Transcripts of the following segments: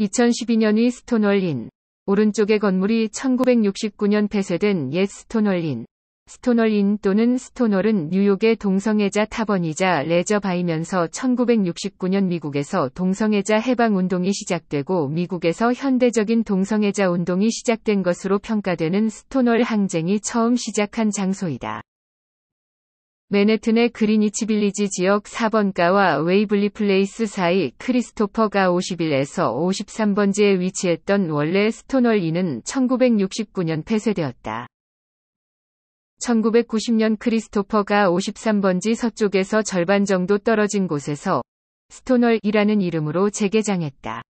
2012년의 스톤월린. 오른쪽의 건물이 1969년 폐쇄된 옛 스톤월린. 스톤월린 또는 스톤월은 뉴욕의 동성애자 탑원이자 레저바이면서 1969년 미국에서 동성애자 해방운동이 시작되고 미국에서 현대적인 동성애자 운동이 시작된 것으로 평가되는 스톤월 항쟁이 처음 시작한 장소이다. 맨해튼의 그리니치 빌리지 지역 4번가와 웨이블리 플레이스 사이 크리스토퍼가 5 0일에서 53번지에 위치했던 원래 스톤월리는 1969년 폐쇄되었다. 1990년 크리스토퍼가 53번지 서쪽에서 절반 정도 떨어진 곳에서 스톤월이라는 이름으로 재개장했다.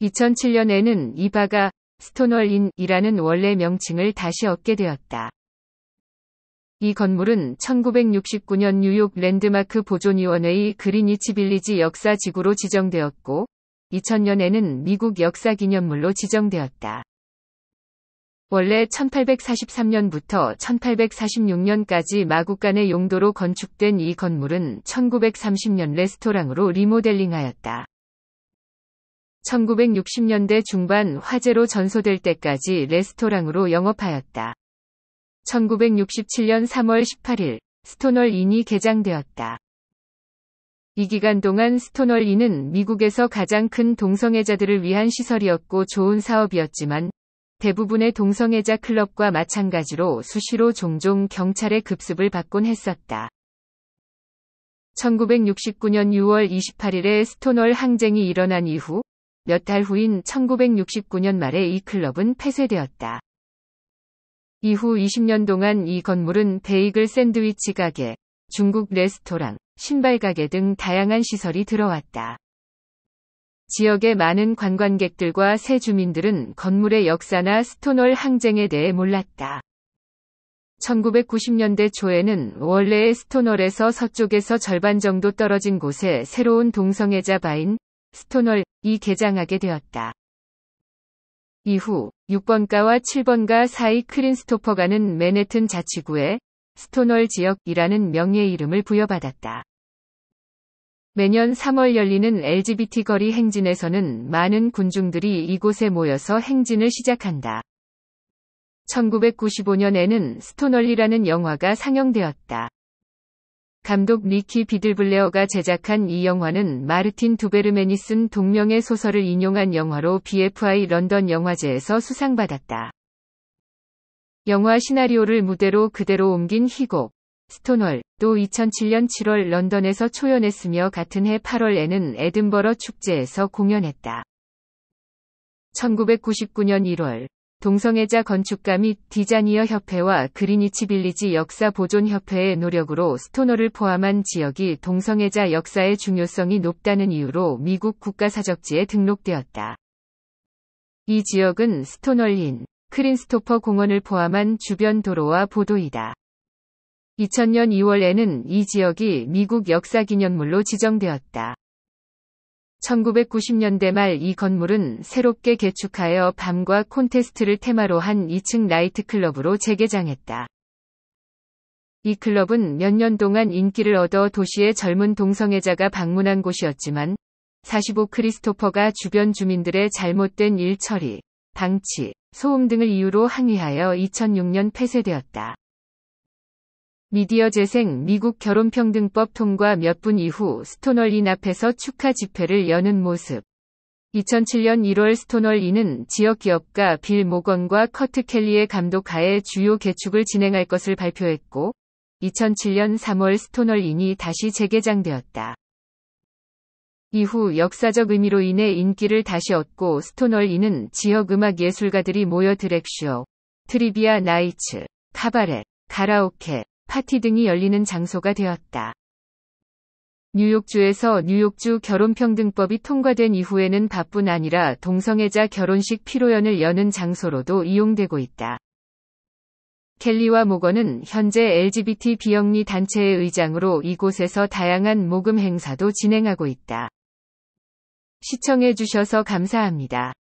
2007년에는 이 바가 스톤월인이라는 원래 명칭을 다시 얻게 되었다. 이 건물은 1969년 뉴욕 랜드마크 보존위원회의 그린이치 빌리지 역사 지구로 지정되었고 2000년에는 미국 역사 기념물로 지정되었다. 원래 1843년부터 1846년까지 마구간의 용도로 건축된 이 건물은 1930년 레스토랑으로 리모델링하였다. 1960년대 중반 화재로 전소될 때까지 레스토랑으로 영업하였다. 1967년 3월 18일 스톤월 인이 개장되었다. 이 기간 동안 스토월 인은 미국에서 가장 큰 동성애자들을 위한 시설이었고 좋은 사업이었지만 대부분의 동성애자 클럽과 마찬가지로 수시로 종종 경찰의 급습을 받곤 했었다. 1969년 6월 28일에 스토월 항쟁이 일어난 이후 몇 달 후인 1969년 말에 이 클럽은 폐쇄되었다. 이후 20년 동안 이 건물은 베이글 샌드위치 가게, 중국 레스토랑, 신발 가게 등 다양한 시설이 들어왔다. 지역의 많은 관광객들과 새 주민들은 건물의 역사나 스톤월 항쟁에 대해 몰랐다. 1990년대 초에는 원래의 스톤월에서 서쪽에서 절반 정도 떨어진 곳에 새로운 동성애자 바인 스톤월이 개장하게 되었다. 이후 6번가와 7번가 사이 크린스토퍼가는 맨해튼 자치구에 스톤월 지역이라는 명예 이름을 부여받았다. 매년 3월 열리는 LGBT 거리 행진에서는 많은 군중들이 이곳에 모여서 행진을 시작한다. 1995년에는 스톤월이라는 영화가 상영되었다. 감독 리키 비들블레어가 제작한 이 영화는 마르틴 두베르맨이 쓴 동명의 소설을 인용한 영화로 BFI 런던 영화제에서 수상받았다. 영화 시나리오를 무대로 그대로 옮긴 희곡, 스톤월, 또 2007년 7월 런던에서 초연했으며 같은 해 8월에는 에든버러 축제에서 공연했다. 1999년 1월 동성애자 건축가 및디자니어 협회와 그리니치 빌리지 역사 보존 협회의 노력으로 스토너를 포함한 지역이 동성애자 역사의 중요성이 높다는 이유로 미국 국가사적지에 등록되었다. 이 지역은 스토널린, 크린스토퍼 공원을 포함한 주변 도로와 보도이다. 2000년 2월에는 이 지역이 미국 역사기념물로 지정되었다. 1990년대 말 이 건물은 새롭게 개축하여 밤과 콘테스트를 테마로 한 2층 나이트클럽으로 재개장했다. 이 클럽은 몇 년 동안 인기를 얻어 도시의 젊은 동성애자가 방문한 곳이었지만 45 크리스토퍼가 주변 주민들의 잘못된 일 처리, 방치, 소음 등을 이유로 항의하여 2006년 폐쇄되었다. 미디어 재생 미국 결혼평등법 통과 몇 분 이후 스톤널인 앞에서 축하 집회를 여는 모습. 2007년 1월 스톤널인은 지역 기업가 빌 모건과 커트 켈리의 감독하에 주요 개축을 진행할 것을 발표했고, 2007년 3월 스톤널인이 다시 재개장되었다. 이후 역사적 의미로 인해 인기를 다시 얻고 스톤널인은 지역 음악 예술가들이 모여 드렉쇼, 트리비아 나이츠, 카바레, 가라오케, 파티 등이 열리는 장소가 되었다. 뉴욕주에서 뉴욕주 결혼평등법이 통과된 이후에는 밥뿐 아니라 동성애자 결혼식 피로연을 여는 장소로도 이용되고 있다. 켈리와 모건은 현재 LGBT 비영리 단체의 의장으로 이곳에서 다양한 모금 행사도 진행하고 있다. 시청해주셔서 감사합니다.